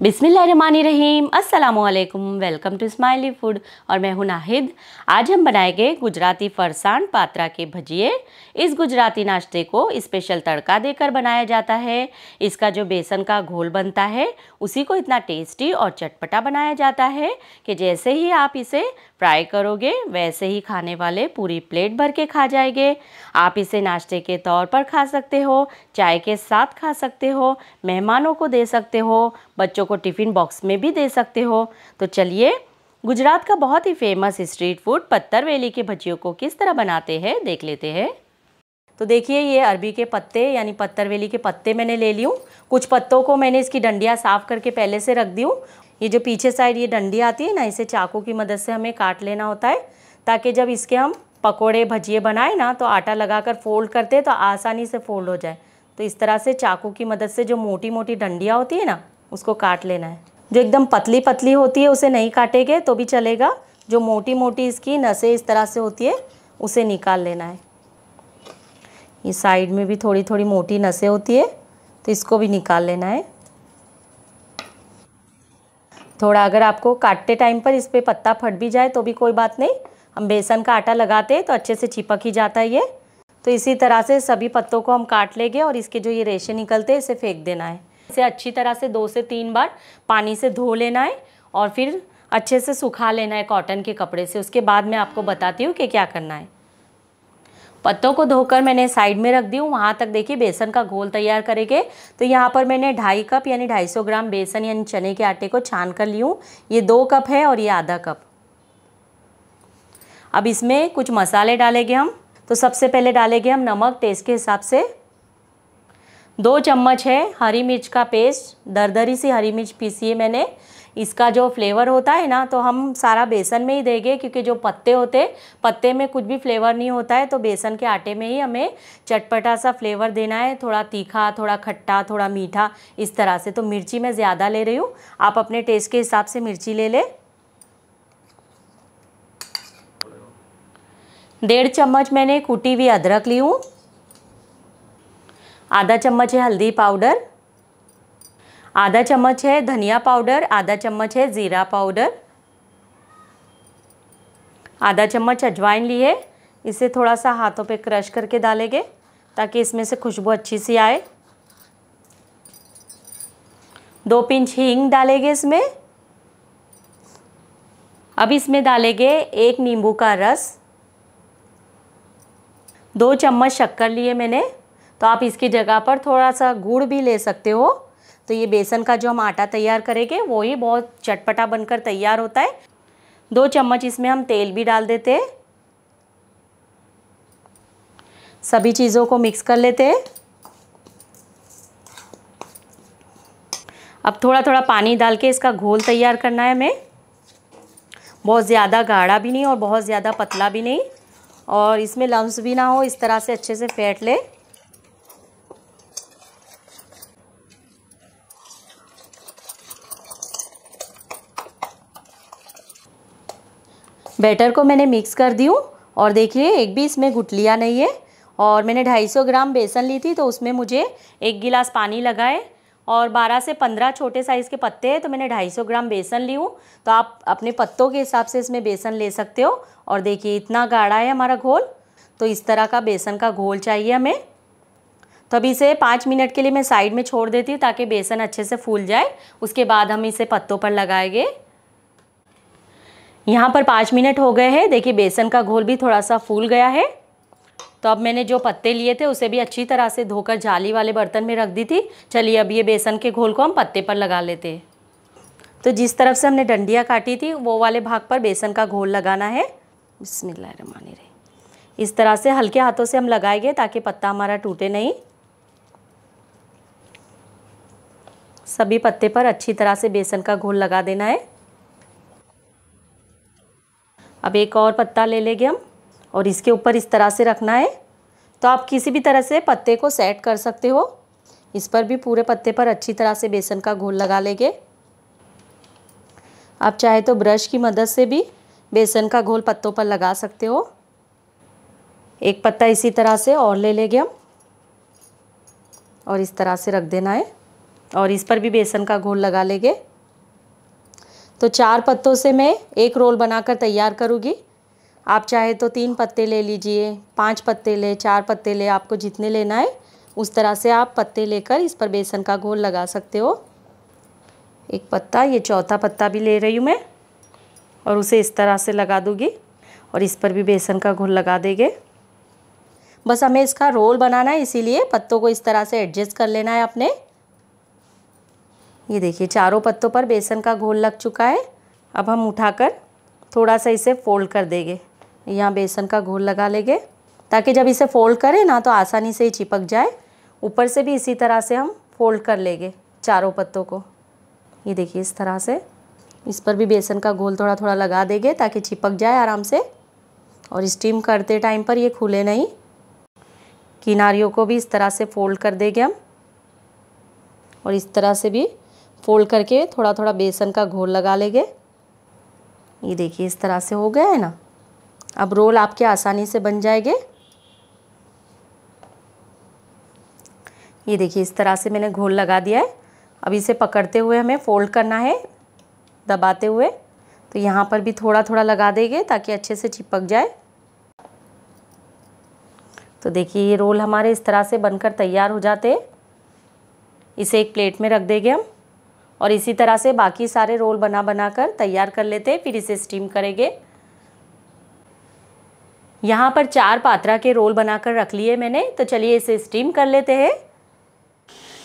बिसमीम अस्सलाम welcome to smiley food और मैं हूं नाहिद आज हम बनाएंगे गुजराती फरसान पात्रा के भजिए इस गुजराती नाश्ते को स्पेशल तड़का देकर बनाया जाता है इसका जो बेसन का घोल बनता है उसी को इतना टेस्टी और चटपटा बनाया जाता है कि जैसे ही आप इसे फ्राई करोगे वैसे ही खाने वाले पूरी प्लेट भर के खा जाएंगे आप इसे नाश्ते के तौर पर खा सकते हो चाय के साथ खा सकते हो मेहमानों को दे सकते हो बच्चों को टिफ़िन बॉक्स में भी दे सकते हो तो चलिए गुजरात का बहुत ही फेमस स्ट्रीट फूड पत्तर वेली के भजियों को किस तरह बनाते हैं देख लेते हैं तो देखिए ये अरबी के पत्ते यानी वेली के पत्ते मैंने ले ली कुछ पत्तों को मैंने इसकी डंडियाँ साफ़ करके पहले से रख दी ये जो पीछे साइड ये डंडी आती है ना इसे चाकू की मदद से हमें काट लेना होता है ताकि जब इसके हम पकोड़े भजिए बनाए ना तो आटा लगाकर फोल्ड करते हैं तो आसानी से फोल्ड हो जाए तो इस तरह से चाकू की मदद से जो मोटी मोटी डंडियाँ होती है ना उसको काट लेना है जो एकदम पतली पतली होती है उसे नहीं काटेंगे तो भी चलेगा जो मोटी मोटी इसकी नसें इस तरह से होती है उसे निकाल लेना है ये साइड में भी थोड़ी थोड़ी मोटी नसें होती है तो इसको भी निकाल लेना है थोड़ा अगर आपको काटते टाइम पर इस पर पत्ता फट भी जाए तो भी कोई बात नहीं हम बेसन का आटा लगाते हैं तो अच्छे से चिपक ही जाता है ये तो इसी तरह से सभी पत्तों को हम काट लेंगे और इसके जो ये रेशे निकलते हैं इसे फेंक देना है इसे अच्छी तरह से दो से तीन बार पानी से धो लेना है और फिर अच्छे से सुखा लेना है कॉटन के कपड़े से उसके बाद मैं आपको बताती हूँ कि क्या करना है पत्तों को धोकर मैंने साइड में रख दी हूँ वहाँ तक देखिए बेसन का घोल तैयार करेंगे तो यहाँ पर मैंने ढाई कप यानी ढाई सौ ग्राम बेसन यानी चने के आटे को छान कर ली हूँ ये दो कप है और ये आधा कप अब इसमें कुछ मसाले डालेंगे हम तो सबसे पहले डालेंगे हम नमक टेस्ट के हिसाब से दो चम्मच है हरी मिर्च का पेस्ट दरदरी सी हरी मिर्च पीसी है मैंने इसका जो फ्लेवर होता है ना तो हम सारा बेसन में ही देंगे क्योंकि जो पत्ते होते पत्ते में कुछ भी फ्लेवर नहीं होता है तो बेसन के आटे में ही हमें चटपटा सा फ्लेवर देना है थोड़ा तीखा थोड़ा खट्टा थोड़ा मीठा इस तरह से तो मिर्ची मैं ज़्यादा ले रही हूँ आप अपने टेस्ट के हिसाब से मिर्ची ले लें डेढ़ चम्मच मैंने कूटी हुई अदरक ली हूँ आधा चम्मच है हल्दी पाउडर आधा चम्मच है धनिया पाउडर आधा चम्मच है ज़ीरा पाउडर आधा चम्मच अजवाइन लिए इसे थोड़ा सा हाथों पे क्रश करके डालेंगे ताकि इसमें से खुशबू अच्छी सी आए दो पिंच हींग डालेंगे इसमें अब इसमें डालेंगे एक नींबू का रस दो चम्मच शक्कर लिए मैंने तो आप इसकी जगह पर थोड़ा सा गुड़ भी ले सकते हो तो ये बेसन का जो हम आटा तैयार करेंगे वो ही बहुत चटपटा बनकर तैयार होता है दो चम्मच इसमें हम तेल भी डाल देते हैं सभी चीज़ों को मिक्स कर लेते हैं अब थोड़ा थोड़ा पानी डाल के इसका घोल तैयार करना है हमें बहुत ज़्यादा गाढ़ा भी नहीं और बहुत ज़्यादा पतला भी नहीं और इसमें लम्स भी ना हो इस तरह से अच्छे से फेंट ले बैटर को मैंने मिक्स कर दी हूँ और देखिए एक भी इसमें गुटलियाँ नहीं है और मैंने 250 ग्राम बेसन ली थी तो उसमें मुझे एक गिलास पानी लगाए और 12 से 15 छोटे साइज़ के पत्ते हैं तो मैंने 250 ग्राम बेसन ली हूँ तो आप अपने पत्तों के हिसाब से इसमें बेसन ले सकते हो और देखिए इतना गाढ़ा है हमारा घोल तो इस तरह का बेसन का घोल चाहिए हमें तो अभी इसे पाँच मिनट के लिए मैं साइड में छोड़ देती हूँ ताकि बेसन अच्छे से फूल जाए उसके बाद हम इसे पत्तों पर लगाएंगे यहाँ पर पाँच मिनट हो गए हैं देखिए बेसन का घोल भी थोड़ा सा फूल गया है तो अब मैंने जो पत्ते लिए थे उसे भी अच्छी तरह से धोकर जाली वाले बर्तन में रख दी थी चलिए अब ये बेसन के घोल को हम पत्ते पर लगा लेते हैं तो जिस तरफ से हमने डंडिया काटी थी वो वाले भाग पर बेसन का घोल लगाना है बिस्मिल्लाहमान इस तरह से हल्के हाथों से हम लगाएंगे ताकि पत्ता हमारा टूटे नहीं सभी पत्ते पर अच्छी तरह से बेसन का घोल लगा देना है अब एक और पत्ता ले लेंगे हम और इसके ऊपर इस तरह से रखना है तो आप किसी भी तरह से पत्ते को सेट कर सकते हो इस पर भी पूरे पत्ते पर अच्छी तरह से बेसन का घोल लगा लेंगे आप चाहे तो ब्रश की मदद से भी बेसन का घोल पत्तों पर लगा सकते हो एक पत्ता इसी तरह से और ले लेंगे हम और इस तरह से रख देना है और इस पर भी बेसन का घोल लगा लेंगे तो चार पत्तों से मैं एक रोल बनाकर तैयार करूँगी आप चाहे तो तीन पत्ते ले लीजिए पाँच पत्ते ले चार पत्ते ले आपको जितने लेना है उस तरह से आप पत्ते लेकर इस पर बेसन का घोल लगा सकते हो एक पत्ता ये चौथा पत्ता भी ले रही हूँ मैं और उसे इस तरह से लगा दूँगी और इस पर भी बेसन का घोल लगा देंगे बस हमें इसका रोल बनाना है इसीलिए पत्तों को इस तरह से एडजस्ट कर लेना है आपने ये देखिए चारों पत्तों पर बेसन का घोल लग चुका है अब हम उठाकर थोड़ा सा इसे फोल्ड कर देंगे यहाँ बेसन का घोल लगा लेंगे ताकि जब इसे फोल्ड करें ना तो आसानी से ही चिपक जाए ऊपर से भी इसी तरह से हम फोल्ड कर लेंगे चारों पत्तों को ये देखिए इस तरह से इस पर भी बेसन का घोल थोड़ा थोड़ा लगा देंगे ताकि चिपक जाए आराम से और स्टीम करते टाइम पर ये खुले नहीं किनारियों को भी इस तरह से फोल्ड कर देंगे हम और इस तरह से भी फोल्ड करके थोड़ा थोड़ा बेसन का घोल लगा लेंगे ये देखिए इस तरह से हो गया है ना अब रोल आपके आसानी से बन जाएंगे ये देखिए इस तरह से मैंने घोल लगा दिया है अब इसे पकड़ते हुए हमें फोल्ड करना है दबाते हुए तो यहाँ पर भी थोड़ा थोड़ा लगा देंगे ताकि अच्छे से चिपक जाए तो देखिए ये रोल हमारे इस तरह से बनकर तैयार हो जाते हैं इसे एक प्लेट में रख देंगे हम और इसी तरह से बाकी सारे रोल बना बना कर तैयार कर लेते हैं फिर इसे स्टीम करेंगे यहाँ पर चार पात्रा के रोल बनाकर रख लिए मैंने तो चलिए इसे स्टीम कर लेते हैं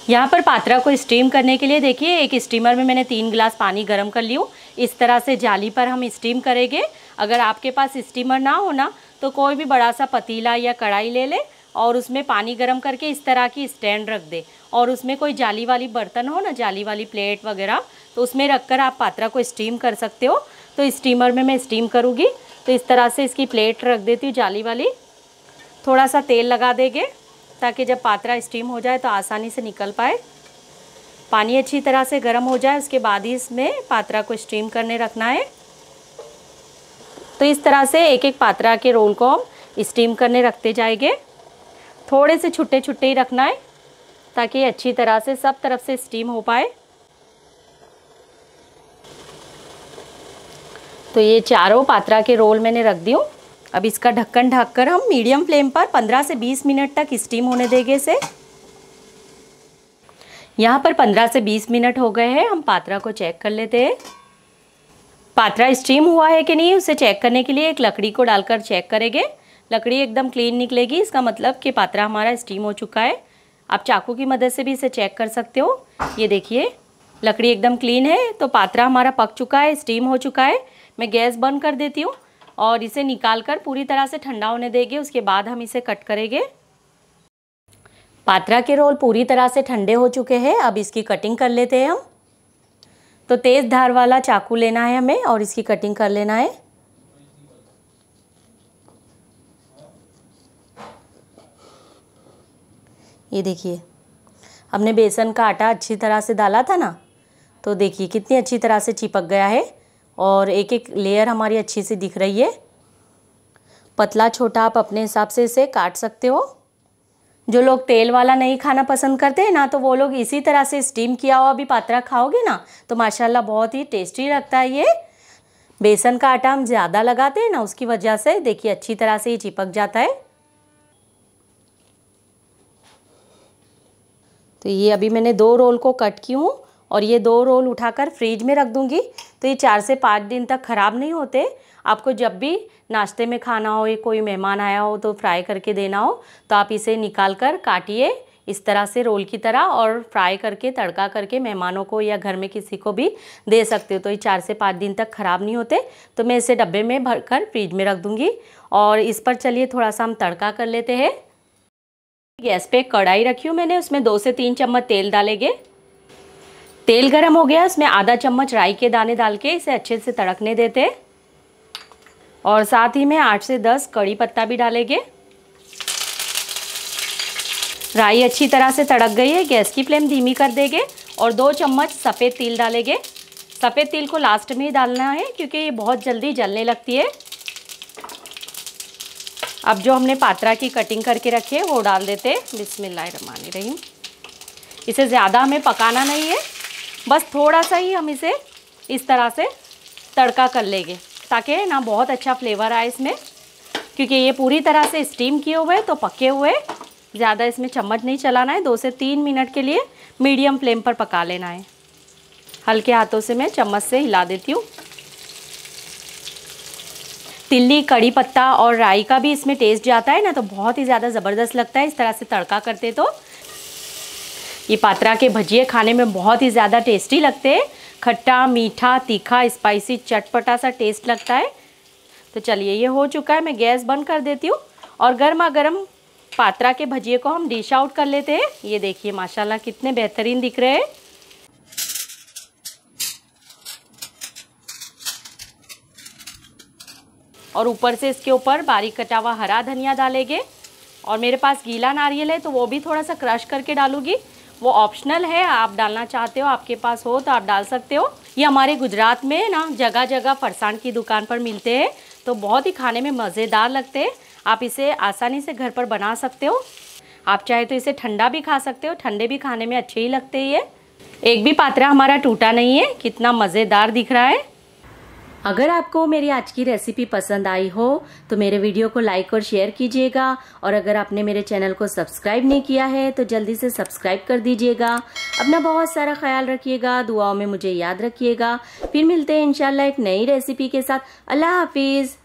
यहाँ पर पात्रा को स्टीम करने के लिए देखिए एक स्टीमर में मैंने तीन गिलास पानी गर्म कर लियो इस तरह से जाली पर हम स्टीम करेंगे अगर आपके पास स्टीमर ना हो ना तो कोई भी बड़ा सा पतीला या कढ़ाई ले ले और उसमें पानी गर्म करके इस तरह की स्टैंड रख दे और उसमें कोई जाली वाली बर्तन हो ना जाली वाली प्लेट वगैरह तो उसमें रख कर आप पात्रा को स्टीम कर सकते हो तो स्टीमर में मैं स्टीम करूँगी तो इस तरह से इसकी प्लेट रख देती हूँ जाली वाली थोड़ा सा तेल लगा देंगे ताकि जब पात्रा स्टीम हो जाए तो आसानी से निकल पाए पानी अच्छी तरह से गर्म हो जाए उसके बाद ही इसमें पात्रा को स्टीम करने रखना है तो इस तरह से एक एक पात्रा के रोल को हम स्टीम करने रखते जाएंगे थोड़े से छुट्टे छुट्टे ही रखना है ताकि अच्छी तरह से सब तरफ से स्टीम हो पाए तो ये चारों पात्रा के रोल मैंने रख दी अब इसका ढक्कन ढककर हम मीडियम फ्लेम पर 15 से 20 मिनट तक स्टीम होने देंगे इसे यहाँ पर 15 से 20 मिनट हो गए हैं हम पात्रा को चेक कर लेते हैं पात्रा स्टीम हुआ है कि नहीं उसे चेक करने के लिए एक लकड़ी को डालकर चेक करेंगे लकड़ी एकदम क्लीन निकलेगी इसका मतलब कि पात्रा हमारा स्टीम हो चुका है आप चाकू की मदद से भी इसे चेक कर सकते हो ये देखिए लकड़ी एकदम क्लीन है तो पात्रा हमारा पक चुका है स्टीम हो चुका है मैं गैस बंद कर देती हूँ और इसे निकाल कर पूरी तरह से ठंडा होने देंगे उसके बाद हम इसे कट करेंगे पात्रा के रोल पूरी तरह से ठंडे हो चुके हैं अब इसकी कटिंग कर लेते हैं हम तो तेज़ धार वाला चाकू लेना है हमें और इसकी कटिंग कर लेना है ये देखिए हमने बेसन का आटा अच्छी तरह से डाला था ना तो देखिए कितनी अच्छी तरह से चिपक गया है और एक एक लेयर हमारी अच्छी से दिख रही है पतला छोटा आप अपने हिसाब से इसे काट सकते हो जो लोग तेल वाला नहीं खाना पसंद करते हैं ना तो वो लोग इसी तरह से स्टीम किया हुआ भी पात्रा खाओगे ना तो माशाल्लाह बहुत ही टेस्टी लगता है ये बेसन का आटा हम ज़्यादा लगाते हैं ना उसकी वजह से देखिए अच्छी तरह से ये चिपक जाता है तो ये अभी मैंने दो रोल को कट की हूँ और ये दो रोल उठाकर फ्रिज में रख दूँगी तो ये चार से पाँच दिन तक ख़राब नहीं होते आपको जब भी नाश्ते में खाना हो या कोई मेहमान आया हो तो फ्राई करके देना हो तो आप इसे निकाल कर काटिए इस तरह से रोल की तरह और फ्राई करके तड़का करके मेहमानों को या घर में किसी को भी दे सकते हो तो ये चार से पाँच दिन तक ख़राब नहीं होते तो मैं इसे डब्बे में भर कर फ्रिज में रख दूँगी और इस पर चलिए थोड़ा सा हम तड़का कर लेते हैं गैस पे कढ़ाई रखी हूँ मैंने उसमें दो से तीन चम्मच तेल डालेंगे तेल गरम हो गया उसमें आधा चम्मच राई के दाने डाल के इसे अच्छे से तड़कने देते और साथ ही में आठ से दस कड़ी पत्ता भी डालेंगे राई अच्छी तरह से तड़क गई है गैस की फ्लेम धीमी कर देंगे और दो चम्मच सफ़ेद तिल डालेंगे सफ़ेद तिल को लास्ट में ही डालना है क्योंकि ये बहुत जल्दी जलने लगती है अब जो हमने पात्रा की कटिंग करके रखी है वो डाल देते बिसमिल्लामान रहीम इसे ज़्यादा हमें पकाना नहीं है बस थोड़ा सा ही हम इसे इस तरह से तड़का कर लेंगे ताकि ना बहुत अच्छा फ्लेवर आए इसमें क्योंकि ये पूरी तरह से स्टीम किए हुए तो पके हुए ज़्यादा इसमें चम्मच नहीं चलाना है दो से तीन मिनट के लिए मीडियम फ्लेम पर पका लेना है हल्के हाथों से मैं चम्मच से हिला देती हूँ तिल्ली कड़ी पत्ता और राई का भी इसमें टेस्ट जाता है ना तो बहुत ही ज़्यादा ज़बरदस्त लगता है इस तरह से तड़का करते तो ये पात्रा के भजिए खाने में बहुत ही ज़्यादा टेस्टी लगते हैं खट्टा मीठा तीखा स्पाइसी चटपटा सा टेस्ट लगता है तो चलिए ये हो चुका है मैं गैस बंद कर देती हूँ और गर्मा गर्म पात्रा के भजिए को हम डिश आउट कर लेते हैं ये देखिए माशाल्लाह कितने बेहतरीन दिख रहे हैं और ऊपर से इसके ऊपर बारीक कटा हुआ हरा धनिया डालेंगे और मेरे पास गीला नारियल है तो वो भी थोड़ा सा क्रश करके डालूंगी वो ऑप्शनल है आप डालना चाहते हो आपके पास हो तो आप डाल सकते हो ये हमारे गुजरात में ना जगह जगह फरसान की दुकान पर मिलते हैं तो बहुत ही खाने में मज़ेदार लगते हैं आप इसे आसानी से घर पर बना सकते हो आप चाहे तो इसे ठंडा भी खा सकते हो ठंडे भी खाने में अच्छे ही लगते हैं ये एक भी पात्रा हमारा टूटा नहीं है कितना मज़ेदार दिख रहा है अगर आपको मेरी आज की रेसिपी पसंद आई हो तो मेरे वीडियो को लाइक और शेयर कीजिएगा और अगर आपने मेरे चैनल को सब्सक्राइब नहीं किया है तो जल्दी से सब्सक्राइब कर दीजिएगा अपना बहुत सारा ख्याल रखिएगा दुआओं में मुझे याद रखिएगा फिर मिलते हैं इंशाल्लाह एक नई रेसिपी के साथ अल्लाह हाफिज़